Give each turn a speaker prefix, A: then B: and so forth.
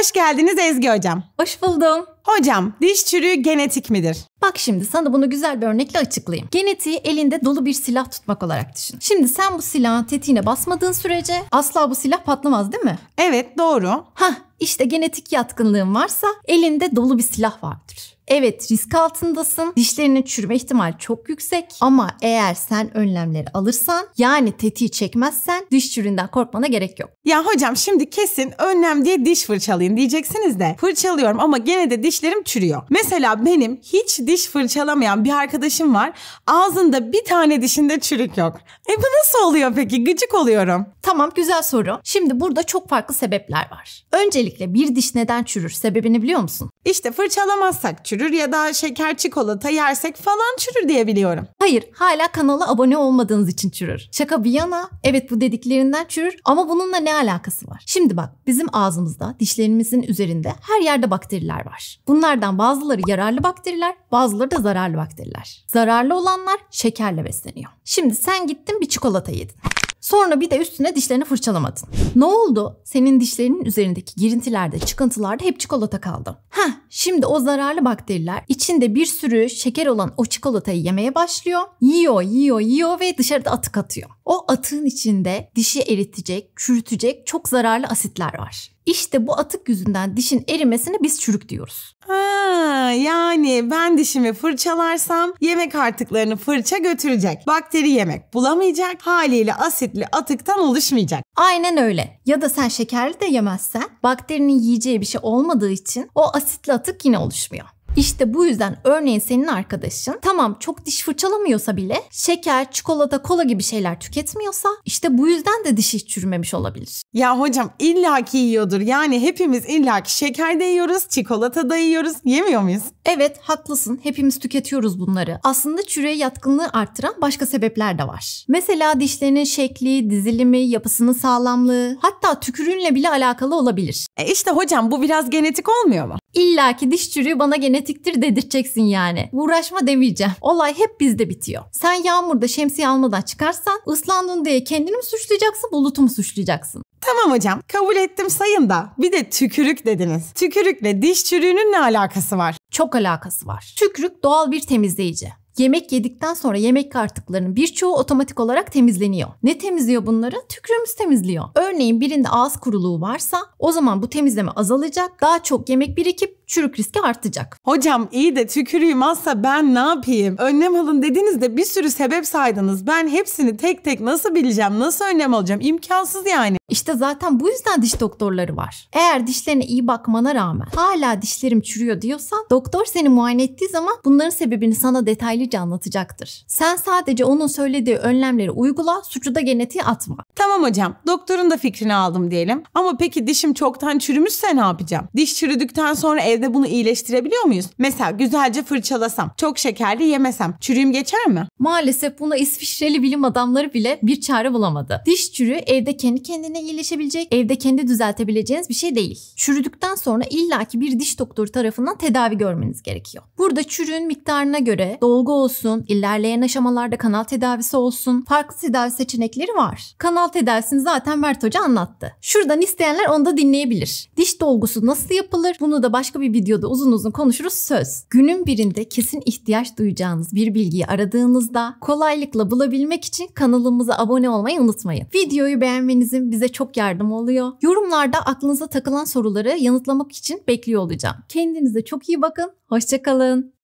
A: Hoş geldiniz Ezgi Hocam. Hoş buldum. Hocam diş çürüğü genetik midir? Bak şimdi sana bunu güzel bir örnekle açıklayayım. Genetiği elinde dolu bir silah tutmak olarak düşün. Şimdi sen bu silahın tetiğine basmadığın sürece asla bu silah patlamaz değil mi? Evet doğru. Hah işte genetik yatkınlığın varsa elinde dolu bir silah vardır. Evet risk altındasın. Dişlerinin çürüme ihtimali çok yüksek ama eğer sen önlemleri alırsan yani tetiği
B: çekmezsen diş çürüğünden korkmana gerek yok. Ya hocam şimdi kesin önlem diye diş fırçalayın diyeceksiniz de fırçalıyorum ama gene de dişlerim çürüyor. Mesela benim hiç diş fırçalamayan bir arkadaşım var. Ağzında bir tane dişinde çürük yok. E bu nasıl oluyor peki? Gıcık oluyorum. Tamam güzel soru. Şimdi burada çok farklı sebepler var. Öncelikle
A: bir diş neden çürür sebebini biliyor musun? İşte fırçalamazsak çürür ya da şeker çikolata yersek falan çürür diye biliyorum. Hayır hala kanala abone olmadığınız için çürür. Şaka bir yana evet bu dediklerinden çürür ama bununla ne alakası var? Şimdi bak bizim ağzımızda dişlerimizin üzerinde her yerde bakteriler var. Bunlardan bazıları yararlı bakteriler bazıları da zararlı bakteriler. Zararlı olanlar şekerle besleniyor. Şimdi sen gittin bir çikolata yedin. Sonra bir de üstüne dişlerini fırçalamadın. Ne oldu? Senin dişlerinin üzerindeki girintilerde, çıkıntılarda hep çikolata kaldı. Heh, şimdi o zararlı bakteriler içinde bir sürü şeker olan o çikolatayı yemeye başlıyor. Yiyor, yiyor, yiyor ve dışarıda atık atıyor. O atığın içinde dişi eritecek, çürütecek çok zararlı asitler var. İşte bu atık
B: yüzünden dişin erimesini biz çürük diyoruz. Ha, yani ben dişimi fırçalarsam yemek artıklarını fırça götürecek. Bakteri yemek bulamayacak. Haliyle asitli atıktan oluşmayacak. Aynen öyle. Ya da sen şekerli de yemezsen bakterinin
A: yiyeceği bir şey olmadığı için o asitli atık yine oluşmuyor. İşte bu yüzden örneğin senin arkadaşın tamam çok diş fırçalamıyorsa bile şeker, çikolata, kola gibi şeyler tüketmiyorsa
B: işte bu yüzden de dişi hiç çürümemiş olabilir. Ya hocam illaki yiyordur. Yani hepimiz illaki şeker de yiyoruz, çikolata da yiyoruz. Yemiyor muyuz? Evet haklısın. Hepimiz tüketiyoruz
A: bunları. Aslında çürüye yatkınlığı arttıran başka sebepler de var. Mesela dişlerinin şekli, dizilimi, yapısının sağlamlığı hatta tükürünle bile alakalı olabilir. E işte hocam bu biraz genetik olmuyor mu? İlla ki diş çürüğü bana genetiktir dedirteceksin yani. Uğraşma demeyeceğim. Olay hep bizde bitiyor. Sen yağmurda şemsiye almadan çıkarsan ıslandın diye kendini
B: mi suçlayacaksın bulutu mu suçlayacaksın? Tamam hocam kabul ettim sayın da bir de tükürük dediniz. Tükürükle diş çürüğünün ne alakası var? Çok alakası var. Tükürük doğal bir
A: temizleyici. Yemek yedikten sonra yemek artıklarının birçoğu otomatik olarak temizleniyor. Ne temizliyor bunları? Tükrümüz temizliyor. Örneğin birinde ağız kuruluğu varsa o zaman bu temizleme
B: azalacak. Daha çok yemek birikip çürük riski artacak. Hocam iyi de tükürüğüm azsa ben ne yapayım? Önlem alın dediniz de bir sürü sebep saydınız. Ben hepsini tek tek nasıl bileceğim? Nasıl önlem alacağım? İmkansız yani. İşte zaten bu yüzden diş doktorları var. Eğer dişlerine iyi
A: bakmana rağmen hala dişlerim çürüyor diyorsan doktor seni muayene ettiği zaman bunların sebebini sana detaylıca anlatacaktır. Sen sadece onun söylediği önlemleri uygula, suçu da genetiğe
B: atma. Tamam hocam. Doktorun da fikrini aldım diyelim. Ama peki dişim çoktan çürümüşse ne yapacağım? Diş çürüdükten sonra ev evde bunu iyileştirebiliyor muyuz? Mesela güzelce fırçalasam, çok şekerli yemesem çürüğüm geçer mi? Maalesef buna İsviçreli bilim adamları bile bir çare
A: bulamadı. Diş çürüğü evde kendi kendine iyileşebilecek, evde kendi düzeltebileceğiniz bir şey değil. Çürüdükten sonra illaki bir diş doktoru tarafından tedavi görmeniz gerekiyor. Burada çürüğün miktarına göre dolgu olsun, ilerleyen aşamalarda kanal tedavisi olsun, farklı tedavi seçenekleri var. Kanal tedavisini zaten Mert Hoca anlattı. Şuradan isteyenler onu da dinleyebilir. Diş dolgusu nasıl yapılır? Bunu da başka bir bir videoda uzun uzun konuşuruz söz. Günün birinde kesin ihtiyaç duyacağınız bir bilgiyi aradığınızda kolaylıkla bulabilmek için kanalımıza abone olmayı unutmayın. Videoyu beğenmenizin bize çok yardım oluyor. Yorumlarda aklınıza takılan soruları yanıtlamak için bekliyor olacağım. Kendinize çok iyi bakın. Hoşçakalın.